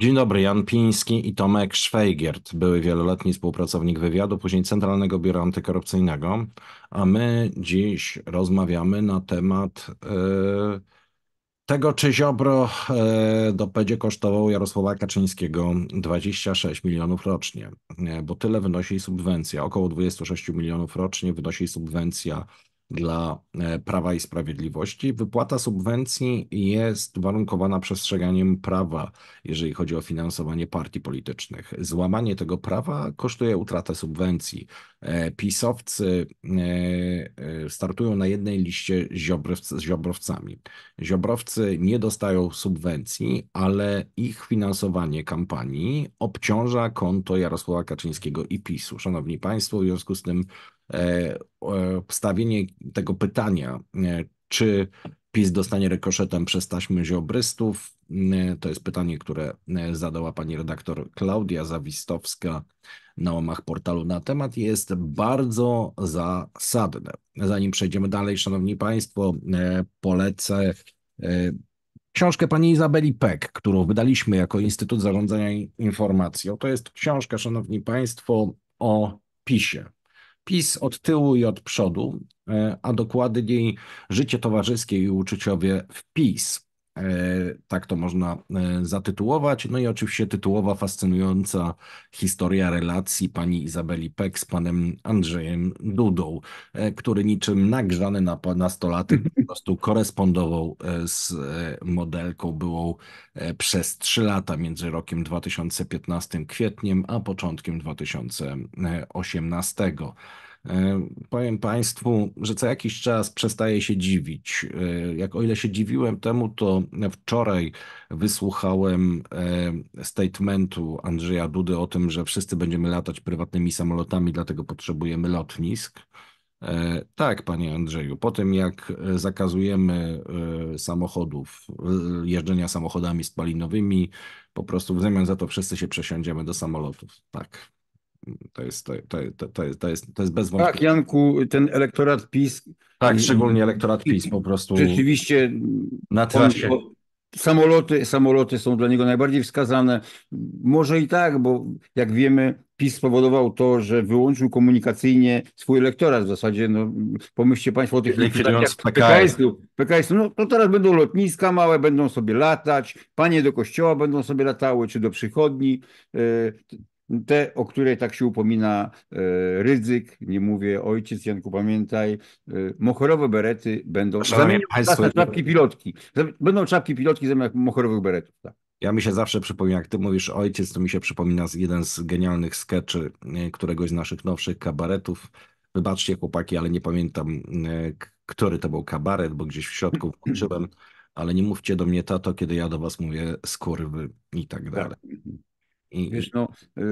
Dzień dobry, Jan Piński i Tomek Szwejgiert, były wieloletni współpracownik wywiadu, później Centralnego Biura Antykorupcyjnego, a my dziś rozmawiamy na temat e, tego, czy Ziobro yy, e, dopedzie kosztował Jarosława Kaczyńskiego 26 milionów rocznie, e, bo tyle wynosi subwencja, około 26 milionów rocznie wynosi subwencja dla e, Prawa i Sprawiedliwości. Wypłata subwencji jest warunkowana przestrzeganiem prawa, jeżeli chodzi o finansowanie partii politycznych. Złamanie tego prawa kosztuje utratę subwencji. E, pisowcy e, startują na jednej liście z ziobrowcami. Ziobrowcy nie dostają subwencji, ale ich finansowanie kampanii obciąża konto Jarosława Kaczyńskiego i PiSu. Szanowni Państwo, w związku z tym postawienie e, tego pytania, e, czy PiS dostanie rekoszetem przez taśmy ziobrystów, e, to jest pytanie, które zadała pani redaktor Klaudia Zawistowska na łamach portalu na temat, jest bardzo zasadne. Zanim przejdziemy dalej, szanowni państwo, polecę książkę pani Izabeli Peck, którą wydaliśmy jako Instytut Zarządzania Informacją. To jest książka, szanowni państwo, o PiSie. PiS od tyłu i od przodu, e, a dokładniej życie towarzyskie i uczuciowe w PiS. E, tak to można e, zatytułować. No i oczywiście tytułowa, fascynująca historia relacji pani Izabeli Peck z panem Andrzejem Dudą, e, który niczym nagrzany na nastolatek mhm. po prostu korespondował z modelką byłą przez trzy lata między rokiem 2015 kwietniem a początkiem 2018. E, powiem Państwu, że co jakiś czas przestaję się dziwić. E, jak o ile się dziwiłem temu, to wczoraj wysłuchałem e, statementu Andrzeja Dudy o tym, że wszyscy będziemy latać prywatnymi samolotami, dlatego potrzebujemy lotnisk. Tak, panie Andrzeju, po tym jak zakazujemy samochodów, jeżdżenia samochodami spalinowymi, po prostu w zamian za to wszyscy się przesiądziemy do samolotów. Tak. To jest, to, to, to, jest, to, jest, to jest bez tak, wątpienia Tak, Janku, ten elektorat PiS. Tak, szczególnie elektorat PiS po prostu. Rzeczywiście na trasie. samoloty, samoloty są dla niego najbardziej wskazane. Może i tak, bo jak wiemy, PiS spowodował to, że wyłączył komunikacyjnie swój elektorat w zasadzie. No, pomyślcie Państwo o tych likwidując PKS-u. PKS no to no teraz będą lotniska małe, będą sobie latać, panie do kościoła będą sobie latały, czy do przychodni. Y, te, o które tak się upomina e, Rydzyk, nie mówię ojciec, Janku pamiętaj, e, mochorowe berety będą zamienią na czapki pilotki. Będą czapki pilotki zamiast mochorowych beretów. Tak. Ja mi się zawsze przypomina, jak ty mówisz ojciec, to mi się przypomina jeden z genialnych skeczy e, któregoś z naszych nowszych kabaretów. Wybaczcie chłopaki, ale nie pamiętam, który to był kabaret, bo gdzieś w środku włączyłem, ale nie mówcie do mnie tato, kiedy ja do was mówię skurwy i tak, tak. dalej. Tak. I... Wiesz, no, y,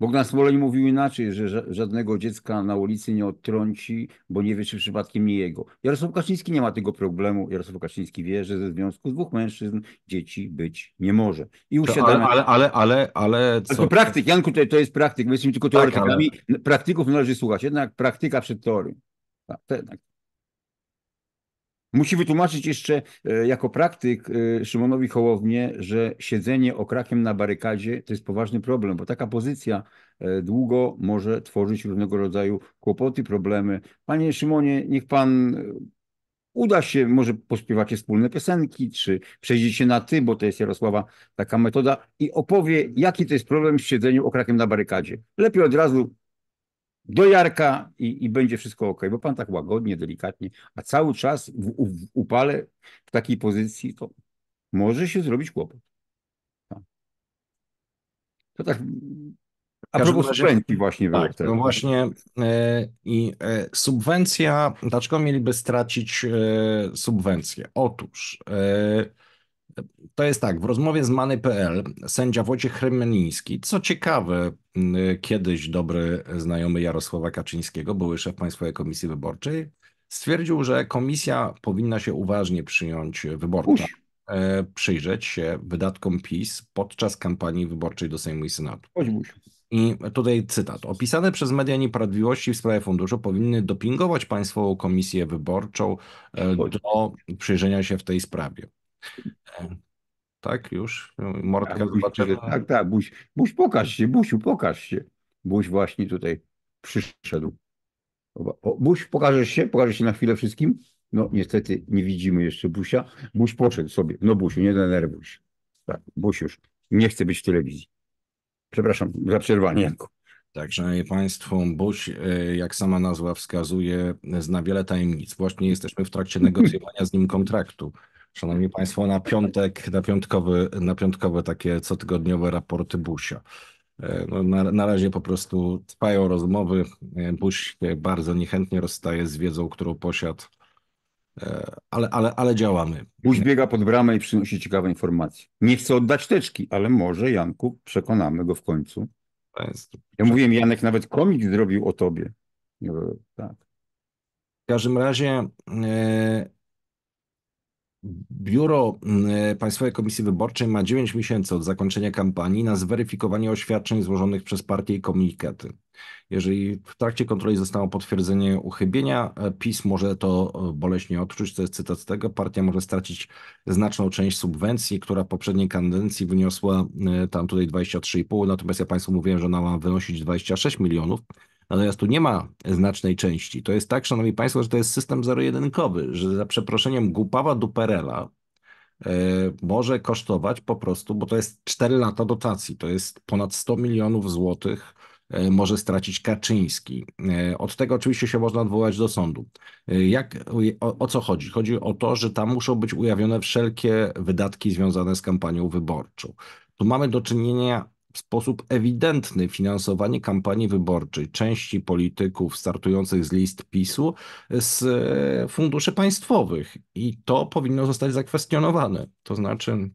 Bogdan Smoleń mówił inaczej, że żadnego dziecka na ulicy nie odtrąci, bo nie wie, czy przypadkiem nie jego. Jarosław Kaczyński nie ma tego problemu. Jarosław Kaczyński wie, że ze związku dwóch mężczyzn dzieci być nie może. I usiadamy... ale, ale, ale, ale, co? To praktyk, Janku, to, jest praktyk. My jesteśmy tylko tak, teoretykami. Praktykami. Praktyków należy słuchać. Jednak praktyka przed teorią. Tak, Musi wytłumaczyć jeszcze e, jako praktyk e, Szymonowi Hołownie, że siedzenie okrakiem na barykadzie to jest poważny problem, bo taka pozycja e, długo może tworzyć różnego rodzaju kłopoty, problemy. Panie Szymonie, niech pan uda się, może pospiewacie wspólne piosenki, czy przejdziecie na ty, bo to jest Jarosława taka metoda i opowie, jaki to jest problem z siedzeniem okrakiem na barykadzie. Lepiej od razu do Jarka i, i będzie wszystko ok, bo pan tak łagodnie, delikatnie, a cały czas w, w upale w takiej pozycji, to może się zrobić kłopot. Tak. To tak a propos subwencji właśnie tak, No właśnie e, i y, y, subwencja, dlaczego mieliby stracić y, subwencję? Otóż y, to jest tak, w rozmowie z Many.pl sędzia Wojciech Chremeniński, co ciekawe, mm, kiedyś dobry znajomy Jarosława Kaczyńskiego, były szef Państwowej Komisji Wyborczej, stwierdził, że komisja powinna się uważnie przyjąć wyborcza, Uś. E, przyjrzeć się wydatkom PiS podczas kampanii wyborczej do Sejmu i Senatu. uś. I tutaj cytat. Opisane przez media nieprawidłowości w sprawie funduszu powinny dopingować Państwową Komisję Wyborczą e, do przyjrzenia się w tej sprawie. Tak, już. Mordka tak, zobaczymy. Tak, tak, Buś, Buś pokaż się, Busiu, pokaż się. Buś właśnie tutaj przyszedł. O, Buś, pokażesz się? Pokażesz się na chwilę wszystkim? No niestety nie widzimy jeszcze Busia. Buś poszedł sobie. No Busiu, nie denerwuj się. Tak, Buś już nie chce być w telewizji. Przepraszam za przerwanie, Tak, szanowni państwo, Buś, y, jak sama nazwa wskazuje, zna wiele tajemnic. Właśnie jesteśmy w trakcie negocjowania z nim kontraktu. Szanowni Państwo, na piątek, na, piątkowy, na piątkowe takie cotygodniowe raporty Busia. E, no, na, na razie po prostu trwają rozmowy. E, Buś bardzo niechętnie rozstaje z wiedzą, którą posiadł, e, ale, ale, ale działamy. Buś biega pod bramę i przynosi ciekawe informacje. Nie chce oddać teczki, ale może Janku przekonamy go w końcu. Ja mówiłem, Janek nawet komik zrobił o tobie. Tak. W każdym razie Biuro mm, e, Państwowej Komisji Wyborczej ma 9 miesięcy od zakończenia kampanii na zweryfikowanie oświadczeń złożonych przez partię i komunikaty. Jeżeli w trakcie kontroli zostało potwierdzenie uchybienia, e, PiS może to e, boleśnie odczuć, to jest cytat z tego, partia może stracić znaczną część subwencji, która w poprzedniej kadencji wyniosła tam tutaj 23,5, natomiast ja Państwu mówiłem, że ona ma wynosić 26 milionów, Natomiast tu nie ma znacznej części. To jest tak, szanowni państwo, że to jest system zero-jedynkowy, że za przeproszeniem głupawa duperela e, może kosztować po prostu, bo to jest 4 lata dotacji, to jest ponad 100 milionów złotych e, może stracić Kaczyński. E, od tego oczywiście się można odwołać do sądu. Jak, o, o, co chodzi? Chodzi o to, że tam muszą być ujawnione wszelkie wydatki związane z kampanią wyborczą. Tu mamy do czynienia w sposób ewidentny finansowanie kampanii wyborczej części polityków startujących z list PiSu z e, funduszy państwowych. I to powinno zostać zakwestionowane. To znaczy,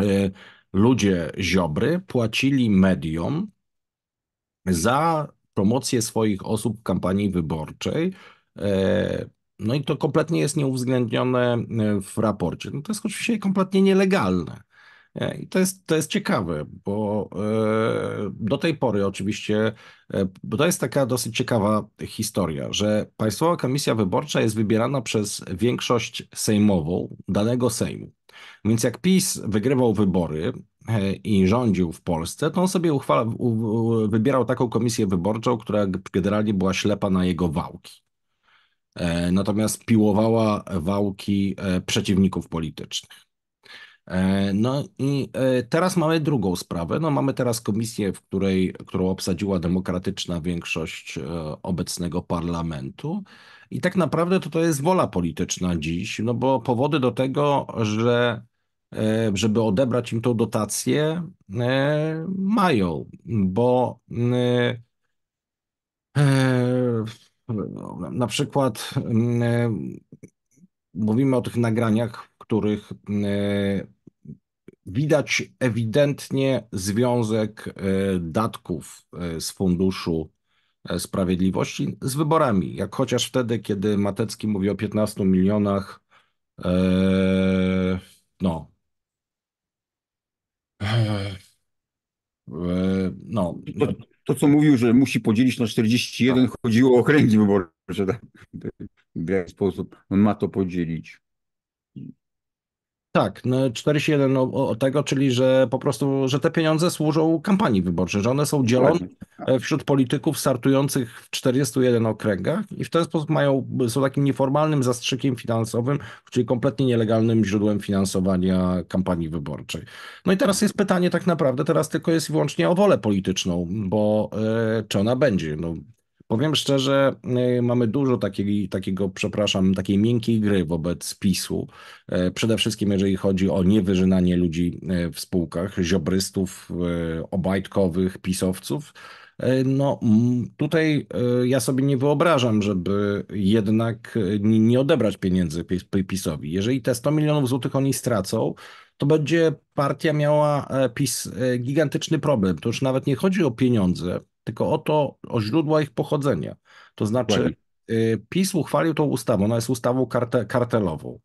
e, ludzie Ziobry płacili mediom za promocję swoich osób w kampanii wyborczej. E, no i to kompletnie jest nieuwzględnione w raporcie. No to jest oczywiście kompletnie nielegalne. E, I to jest, to jest ciekawe, bo e, do tej pory oczywiście, e, bo to jest taka dosyć ciekawa historia, że Państwowa Komisja Wyborcza jest wybierana przez większość sejmową danego sejmu. Więc jak PiS wygrywał wybory i rządził w Polsce, to on sobie uchwala, wybierał taką komisję wyborczą, która generalnie była ślepa na jego wałki. Natomiast piłowała wałki przeciwników politycznych. E, no i e, teraz mamy drugą sprawę. No mamy teraz komisję, w której, którą obsadziła demokratyczna większość e, obecnego parlamentu. I tak naprawdę to, to jest wola polityczna dziś, no bo powody do tego, że żeby odebrać im tą dotację, mają, bo mm, no, na przykład mm, mówimy o tych nagraniach których e, widać ewidentnie związek e, datków e, z Funduszu Sprawiedliwości z wyborami. Jak chociaż wtedy, kiedy Matecki mówi o 15 milionach, no. No. To, to, co mówił, że musi podzielić na 41, tak. chodziło o okręgi wyborcze. Tak? W jaki sposób on ma to podzielić? Tak, 41 no, o, o, tego, czyli że po prostu, że te pieniądze służą kampanii wyborczej, że one są dzielone tak. e, wśród polityków startujących w 41 okręgach i w ten sposób mają, są takim nieformalnym zastrzykiem finansowym, czyli kompletnie nielegalnym źródłem finansowania kampanii wyborczej. No i teraz jest pytanie tak naprawdę, teraz tylko jest i wyłącznie o wolę polityczną, bo yy, czy ona będzie? No, Powiem szczerze, y, mamy dużo takiej, takiego, przepraszam, takiej miękkiej gry wobec PiSu. E, przede wszystkim, jeżeli chodzi o niewyżynanie ludzi e, w spółkach, ziobrystów, e, obajtkowych, pisowców. No, tutaj ja sobie nie wyobrażam, żeby jednak nie odebrać pieniędzy PiSowi. Jeżeli te 100 milionów złotych oni stracą, to będzie partia miała PiS gigantyczny problem. To już nawet nie chodzi o pieniądze, tylko o to, o źródła ich pochodzenia. To znaczy, y, PiS uchwalił tą ustawę, ona jest ustawą karte, kartelową.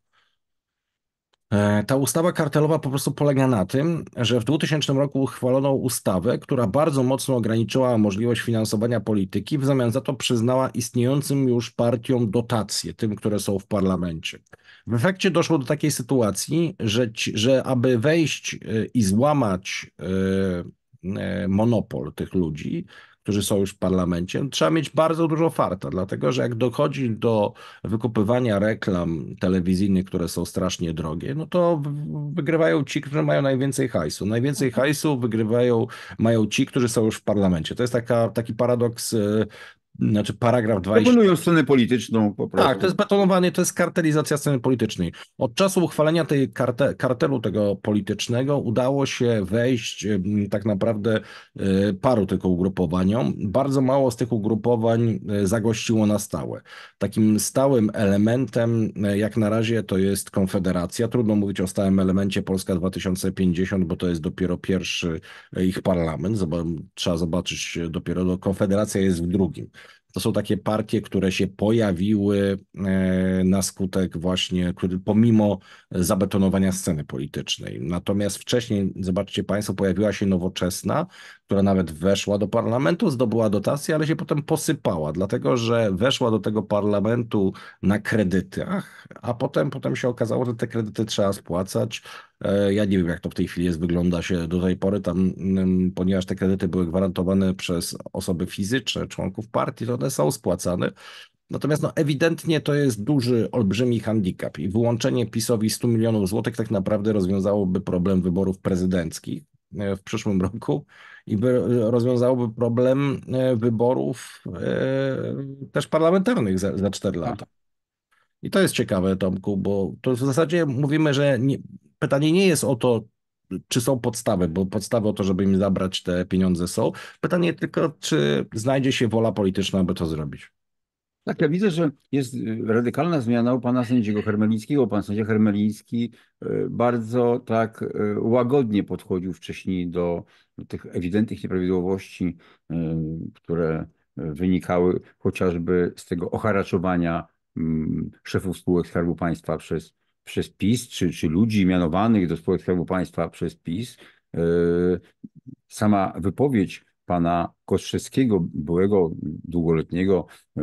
E, ta ustawa kartelowa po prostu polega na tym, że w 2000 roku uchwalono ustawę, która bardzo mocno ograniczyła możliwość finansowania polityki, w zamian za to przyznała istniejącym już partiom dotacje, tym, które są w parlamencie. W efekcie doszło do takiej sytuacji, że, ci, że aby wejść y, i złamać y, E, monopol tych ludzi, którzy są już w parlamencie, no, trzeba mieć bardzo dużo farta, dlatego że jak dochodzi do wykupywania reklam telewizyjnych, które są strasznie drogie, no to wygrywają ci, którzy mają najwięcej hajsu. Najwięcej mhm. hajsu wygrywają, mają ci, którzy są już w parlamencie. To jest taka, taki paradoks e, znaczy paragraf 20. Proponują scenę polityczną po prostu. Tak, to jest betonowanie, to jest kartelizacja sceny politycznej. Od czasu uchwalenia tej karte, kartelu tego politycznego udało się wejść tak naprawdę e, paru tylko ugrupowaniom. Bardzo mało z tych ugrupowań e, zagościło na stałe. Takim stałym elementem e, jak na razie to jest Konfederacja. Trudno mówić o stałym elemencie Polska 2050, bo to jest dopiero pierwszy ich parlament. Trzeba zobaczyć dopiero, no, Konfederacja jest w drugim to są takie partie, które się pojawiły e, na skutek właśnie, pomimo zabetonowania sceny politycznej. Natomiast wcześniej, zobaczcie Państwo, pojawiła się nowoczesna, która nawet weszła do parlamentu, zdobyła dotację, ale się potem posypała, dlatego że weszła do tego parlamentu na kredytach, a potem, potem się okazało, że te kredyty trzeba spłacać, E, ja nie wiem, jak to w tej chwili jest, wygląda się do tej pory. Tam, mm, ponieważ te kredyty były gwarantowane przez osoby fizyczne, członków partii, to one są spłacane. Natomiast no, ewidentnie to jest duży, olbrzymi handicap i wyłączenie PiSowi 100 milionów złotych tak naprawdę rozwiązałoby problem wyborów prezydenckich e, w przyszłym roku i e, rozwiązałoby problem wyborów też parlamentarnych za, za 4 lata. Tak. I to jest ciekawe, Tomku, bo to w zasadzie mówimy, że nie, pytanie nie jest o to, czy są podstawy, bo podstawy o to, żeby im zabrać te pieniądze są. Pytanie tylko, czy znajdzie się wola polityczna, aby to zrobić. Tak, ja widzę, że jest y, radykalna zmiana u pana sędziego Hermelińskiego. Pan sędzia Hermeliński y, bardzo tak y, łagodnie podchodził wcześniej do tych ewidentnych nieprawidłowości, które wynikały chociażby z tego oharaczowania mm, szefów spółek Skarbu Państwa przez przez PiS, czy, czy ludzi mianowanych do spółek Skarbu Państwa przez PiS. E, sama wypowiedź pana Kostrzewskiego, byłego długoletniego e,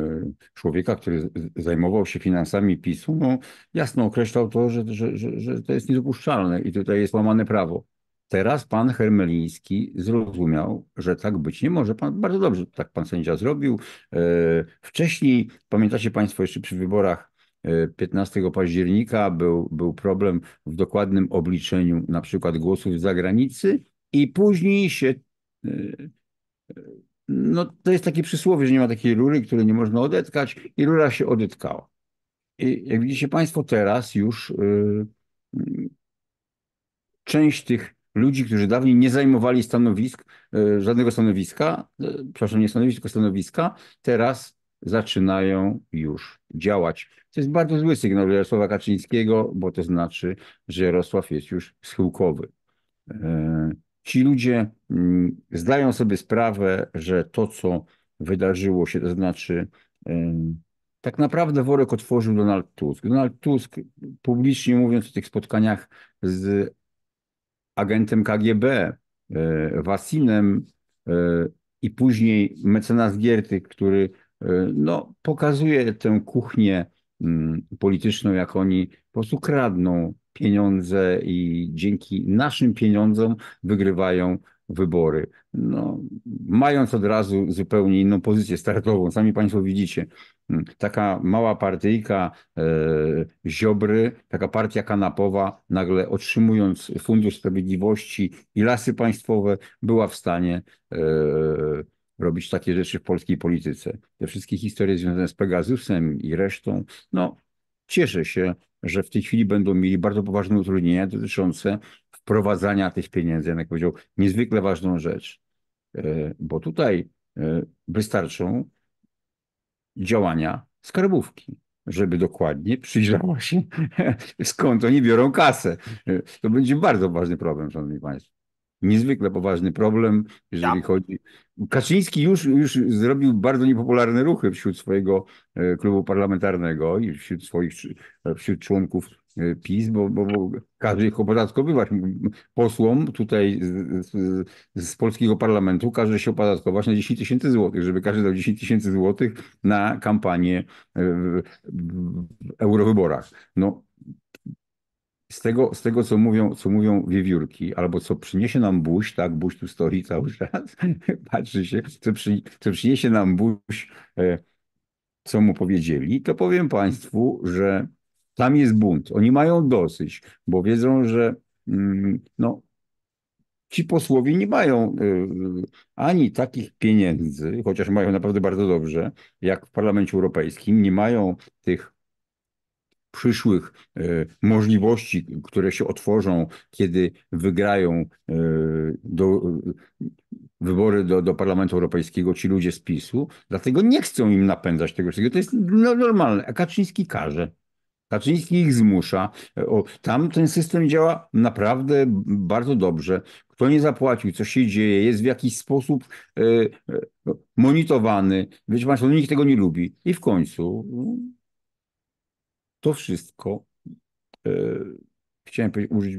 człowieka, który zajmował się finansami PiSu, no, jasno określał to, że, że, że, że to jest niedopuszczalne i tutaj jest łamane prawo. Teraz pan Hermeliński zrozumiał, że tak być nie może. Pan, bardzo dobrze tak pan sędzia zrobił. E, wcześniej, pamiętacie państwo, jeszcze przy wyborach 15 października był, był problem w dokładnym obliczeniu na przykład głosów z zagranicy i później się y, y, no to jest takie przysłowie, że nie ma takiej rury, której nie można odetkać i rura się odetkała. I jak widzicie Państwo teraz już yy, część tych ludzi, którzy dawniej nie zajmowali stanowisk, żadnego stanowiska, przepraszam, nie stanowisk, tylko stanowiska, teraz zaczynają już działać. To jest bardzo zły sygnał Jarosława Kaczyńskiego, bo to znaczy, że Jarosław jest już schyłkowy. E, ci ludzie mm, zdają sobie sprawę, że to, co wydarzyło się, to znaczy e, tak naprawdę worek otworzył Donald Tusk. Donald Tusk publicznie mówiąc o tych spotkaniach z agentem KGB, e, Wasinem i później mecenas Giertych, który Y, no, pokazuje tę kuchnię mm, polityczną, jak oni po prostu kradną pieniądze i dzięki naszym pieniądzom wygrywają wybory. No, mając od razu zupełnie inną pozycję startową, sami Państwo widzicie, mm, taka mała partyjka e, Ziobry, taka partia kanapowa, nagle otrzymując Fundusz Sprawiedliwości i Lasy Państwowe, była w stanie e, robić takie rzeczy w polskiej polityce. Te wszystkie historie związane z Pegasusem i resztą, no cieszę się, że w tej chwili będą mieli bardzo poważne utrudnienia dotyczące wprowadzania tych pieniędzy, jak powiedział, niezwykle ważną rzecz, e, bo tutaj e, wystarczą działania skarbówki, żeby dokładnie przyjrzała się, skąd oni biorą kasę. E, to będzie bardzo ważny problem, szanowni państwo niezwykle poważny problem, jeżeli ja. Tak. chodzi. Kaczyński już, już zrobił bardzo niepopularne ruchy wśród swojego e, klubu parlamentarnego i wśród swoich e, wśród członków e, PiS, bo, bo, bo każe ich opodatkowywać. Posłom tutaj z, z, z polskiego parlamentu każe się opodatkować na 10 tysięcy złotych, żeby każdy dał 10 tysięcy złotych na kampanię w, w, w eurowyborach. No, z tego, z tego co, mówią, co mówią wiewiórki, albo co przyniesie nam buś, tak, buś tu stoi cały czas, patrzy się, co, przy, co przyniesie nam buś, e, co mu powiedzieli, to powiem Państwu, że tam jest bunt. Oni mają dosyć, bo wiedzą, że mm, no, ci posłowie nie mają e, ani takich pieniędzy, chociaż mają naprawdę bardzo dobrze, jak w Parlamencie Europejskim, nie mają tych przyszłych e, możliwości, które się otworzą, kiedy wygrają e, do, wybory do, do Parlamentu Europejskiego ci ludzie z PiSu, dlatego nie chcą im napędzać tego wszystkiego. To jest no, normalne. A Kaczyński każe. Kaczyński ich zmusza. E, o, tam ten system działa naprawdę bardzo dobrze. Kto nie zapłacił, co się dzieje, jest w jakiś sposób y, y, monitorowany. Wiecie Państwo, nikt tego nie lubi. I w końcu to wszystko, e, chciałem użyć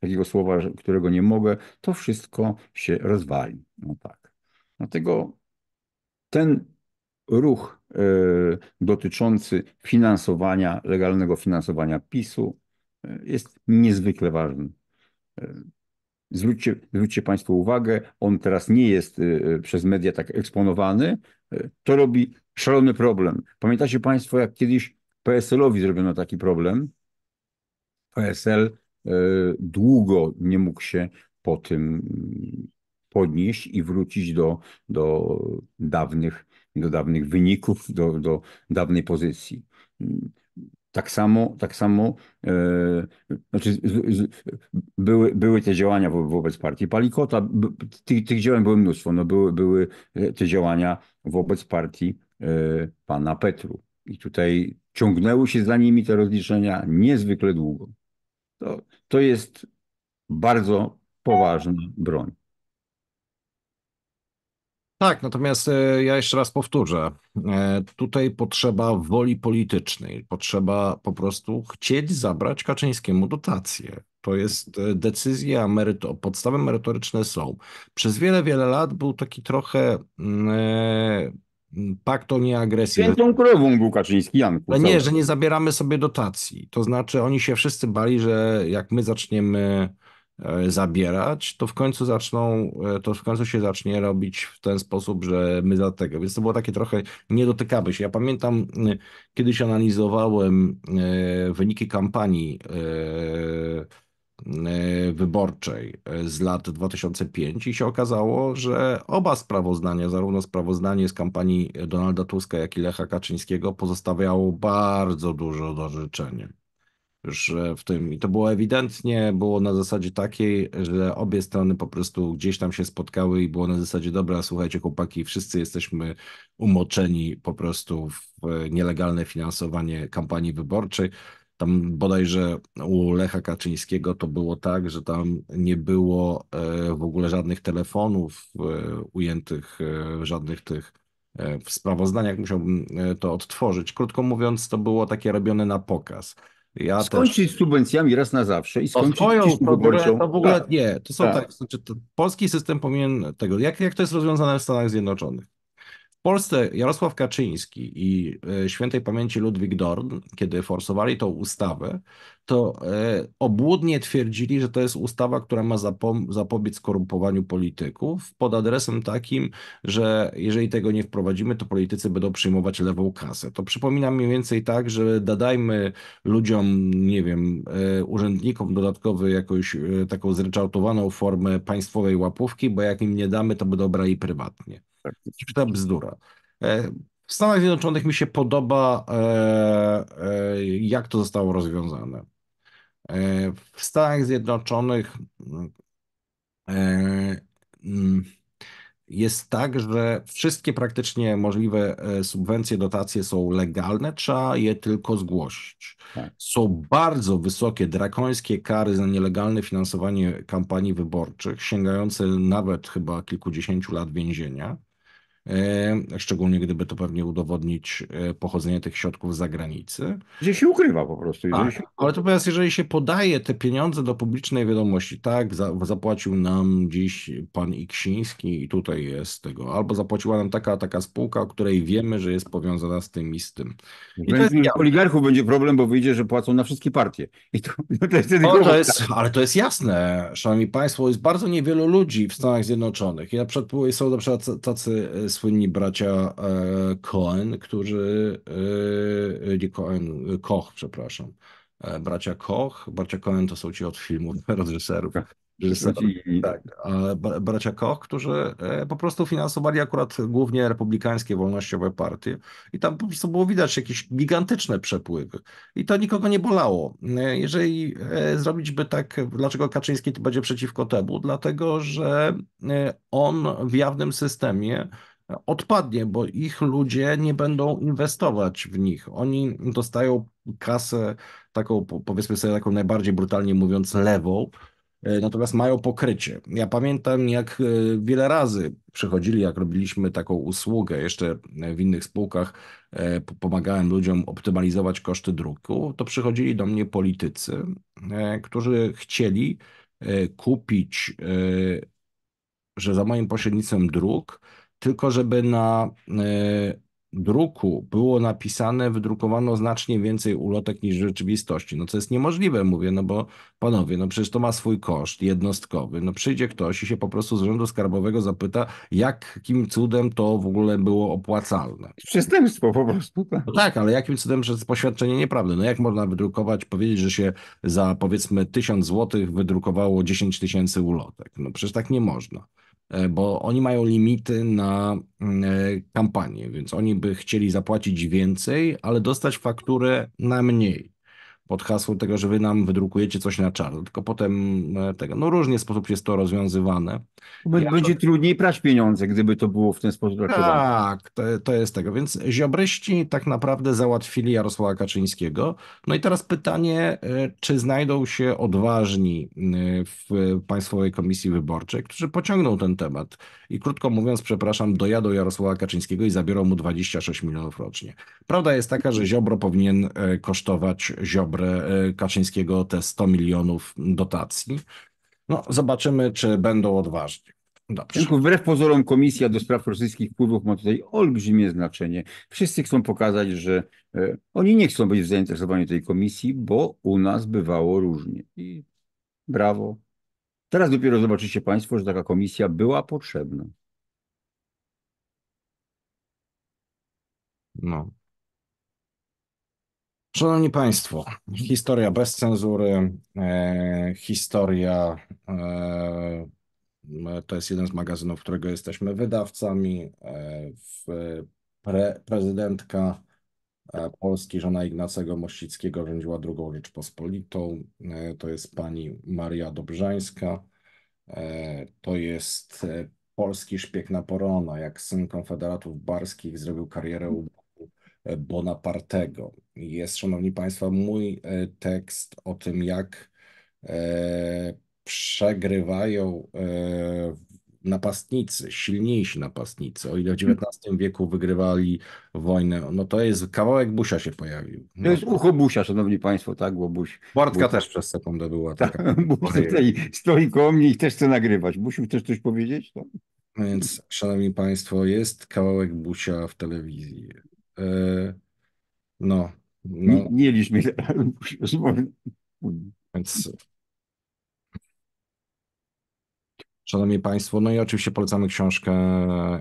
takiego słowa, którego nie mogę, to wszystko się rozwali. No tak. Dlatego ten ruch e, dotyczący finansowania, legalnego finansowania PiSu e, jest niezwykle ważny. Zwróćcie, zwróćcie Państwo uwagę, on teraz nie jest przez media tak eksponowany. To robi szalony problem. Pamiętacie Państwo, jak kiedyś PSL-owi zrobiono taki problem. PSL e, długo nie mógł się po tym mm, podnieść i wrócić do, do, dawnych, do dawnych wyników, do, do dawnej pozycji. Tak samo, tak samo e, znaczy, z, z, były, były te działania wo, wobec partii Palikota. tych, tych działań było mnóstwo. No były, były e, te działania wobec partii e, pana Petru. I tutaj ciągnęły się za nimi te rozliczenia niezwykle długo. To, to jest bardzo poważna broń. Tak, natomiast e, ja jeszcze raz powtórzę. E, tutaj potrzeba woli politycznej, potrzeba po prostu chcieć zabrać Kaczyńskiemu dotację. To jest e, decyzja, meryto, podstawy merytoryczne są. Przez wiele, wiele lat był taki trochę mm, Pakt o nieagresji. Świętą krewą był Kaczyński, Janku. Ale no nie, że nie zabieramy sobie dotacji. To znaczy oni się wszyscy bali, że jak my zaczniemy e, zabierać, to w końcu zaczną, e, to w końcu się zacznie robić w ten sposób, że my dlatego. Więc to było takie trochę nie się. Ja pamiętam, e, kiedyś analizowałem wyniki kampanii E, wyborczej e, z lat 2005 i się okazało, że oba sprawozdania, zarówno sprawozdanie z kampanii Donalda Tuska, jak i Lecha Kaczyńskiego pozostawiało bardzo dużo do życzenia. Już w tym i to było ewidentnie, było na zasadzie takiej, że obie strony po prostu gdzieś tam się spotkały i było na zasadzie dobra, słuchajcie chłopaki, wszyscy jesteśmy umoczeni po prostu w e, nielegalne finansowanie kampanii wyborczej tam bodajże u Lecha Kaczyńskiego to było tak, że tam nie było e, w ogóle żadnych telefonów e, ujętych, e, żadnych tych w sprawozdaniach. Musiałbym to odtworzyć. Krótko mówiąc, to było takie robione na pokaz. Ja skończyć też... z subwencjami raz na zawsze i skończyć swoją, z to w ogóle tak. nie. To są tak. tak. znaczy, to polski system powinien tego. Jak, jak to jest rozwiązane w Stanach Zjednoczonych? W Polsce Jarosław Kaczyński i e, świętej pamięci Ludwik Dorn, kiedy forsowali tą ustawę, to e, obłudnie twierdzili, że to jest ustawa, która ma zapobiec korumpowaniu polityków pod adresem takim, że jeżeli tego nie wprowadzimy, to politycy będą przyjmować lewą kasę. To przypomina mniej więcej tak, że dadajmy ludziom, nie wiem, e, urzędnikom dodatkowy jakąś taką zryczałtowaną formę państwowej łapówki, bo jak im nie damy, to będą brali prywatnie tak, ta bzdura. E, w Stanach Zjednoczonych mi się podoba, e, e, jak to zostało rozwiązane. W Stanach Zjednoczonych mm, jest tak, że wszystkie praktycznie możliwe subwencje, dotacje są legalne, trzeba je tylko zgłosić. Tak. Są bardzo wysokie, drakońskie kary za nielegalne finansowanie kampanii wyborczych, sięgające nawet chyba kilkudziesięciu lat więzienia. E, szczególnie gdyby to pewnie udowodnić e, pochodzenie tych środków z zagranicy. Gdzie się ukrywa po prostu. Tak, się... Ale to teraz, jeżeli się podaje te pieniądze do publicznej wiadomości, tak, zapłacił nam dziś pan Iksiński i tutaj jest tego, albo zapłaciła nam taka, taka spółka, o której wiemy, że jest powiązana z tym i z tym. I jest... Oligarchów będzie problem, bo wyjdzie, że płacą na wszystkie partie. I to, to jest no, to jest, tak. ale to jest jasne, szanowni państwo, jest bardzo niewielu ludzi w Stanach Zjednoczonych. I na przykład są na przykład tacy słynni bracia e, Cohen, którzy, e, e, nie Cohen, Koch, przepraszam, bracia Koch, bracia Cohen to są ci od filmów, reżyserów. Tak, tak. bracia Koch, którzy po prostu finansowali akurat głównie republikańskie wolnościowe partie i tam po prostu było widać jakieś gigantyczne przepływy i to nikogo nie bolało. Jeżeli zrobić by tak, dlaczego Kaczyński będzie przeciwko temu? Dlatego, że on w jawnym systemie odpadnie, bo ich ludzie nie będą inwestować w nich. Oni dostają kasę taką, powiedzmy sobie, taką najbardziej brutalnie mówiąc, lewą, e, natomiast mają pokrycie. Ja pamiętam, jak e, wiele razy przychodzili, jak robiliśmy taką usługę jeszcze e, w innych spółkach, pomagałem ludziom optymalizować koszty druku, to przychodzili do mnie politycy, którzy chcieli kupić, że za moim pośrednictwem druk, tylko żeby na e, druku było napisane, wydrukowano znacznie więcej ulotek niż w rzeczywistości. No co jest niemożliwe, mówię, no bo panowie, no przecież to ma swój koszt jednostkowy. No przyjdzie ktoś i się po prostu z rządu skarbowego zapyta, jakim cudem to w ogóle było opłacalne. Przestępstwo po prostu. Tak, no tak ale jakim cudem przez poświadczenie nieprawdy? No jak można wydrukować, powiedzieć, że się za powiedzmy tysiąc złotych wydrukowało 10 tysięcy ulotek? No przecież tak nie można. E, bo oni mają limity na mm, e, kampanię, więc oni by chcieli zapłacić więcej, ale dostać fakturę na mniej pod hasłem tego, że wy nam wydrukujecie coś na czarno, tylko potem e, tego, no różnie sposób jest to rozwiązywane. ja będzie to... trudniej prać pieniądze, gdyby to było w ten sposób rozwiązywane. Tak, to, to jest tego, więc ziobryści tak naprawdę załatwili Jarosława Kaczyńskiego. No i teraz pytanie, e, czy znajdą się odważni e, w Państwowej Komisji Wyborczej, którzy pociągną ten temat i krótko mówiąc, przepraszam, dojadą Jarosława Kaczyńskiego i zabiorą mu 26 milionów rocznie. Prawda jest taka, że Ziobro powinien kosztować Ziobro E, Kaczyńskiego te 100 milionów dotacji. No, zobaczymy, czy będą odważni. Dobrze. Tylko wbrew pozorom Komisja do Spraw Rosyjskich Wpływów ma tutaj olbrzymie znaczenie. Wszyscy chcą pokazać, że e, oni nie chcą być zainteresowani tej komisji, bo u nas bywało różnie. I brawo. Teraz dopiero zobaczycie Państwo, że taka komisja była potrzebna. No. Szanowni Państwo, historia bez cenzury, e, historia e, to jest jeden z magazynów, którego jesteśmy wydawcami. E, w, pre, prezydentka e, Polski, żona Ignacego Mościckiego, rządziła drugą Rzeczpospolitą. E, to jest pani Maria Dobrzańska. E, to jest polski szpieg Naporona, jak syn konfederatów barskich zrobił karierę u Bonapartego. Jest, szanowni państwo, mój e, tekst o tym, jak e, przegrywają e, napastnicy, silniejsi napastnicy. O ile w XIX mhm. wieku wygrywali wojnę, no to jest kawałek Busia się pojawił. No. To jest ucho Busia, szanowni państwo, tak? Bo Buś... Bartka Buś... też przez sekundę była taka. Ta, tutaj stoi koło mnie i też chce nagrywać. Busiu, chcesz coś powiedzieć? No. Więc, szanowni państwo, jest kawałek Busia w telewizji. E, no. no. Nie, nie liczmy, Więc. Szanowni Państwo, no i oczywiście polecamy książkę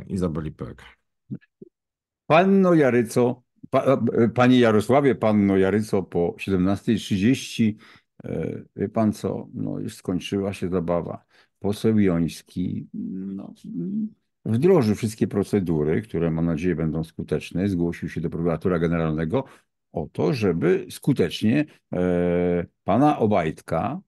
Izabeli Pek. Panno Jaryco, pa, e, Panie Jarosławie, Panno Jaryco po 17.30, e, wie Pan co, no już skończyła się zabawa. Poseł Joński, no, wdroży wszystkie procedury, które mam nadzieję będą skuteczne, zgłosił się do prokuratora generalnego o to, żeby skutecznie e, pana Obajtka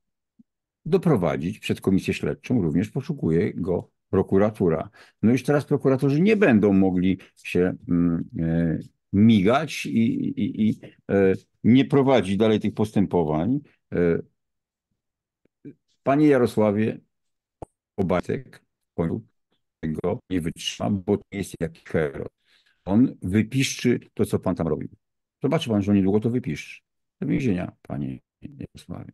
doprowadzić przed komisję śledczą, również poszukuje go prokuratura. No już teraz prokuratorzy nie będą mogli się mm, e, migać i, i, i e, nie prowadzić dalej tych postępowań. E, panie Jarosławie, Obajtek w końcu tego nie wytrzyma, bo to jest jak Herod. On wypiszczy to, co pan tam robił. Zobaczy pan, że niedługo to wypiszczy. Do więzienia, panie Jarosławie.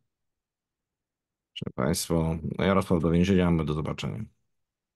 Proszę państwo, Jarosław do więzienia, my do zobaczenia.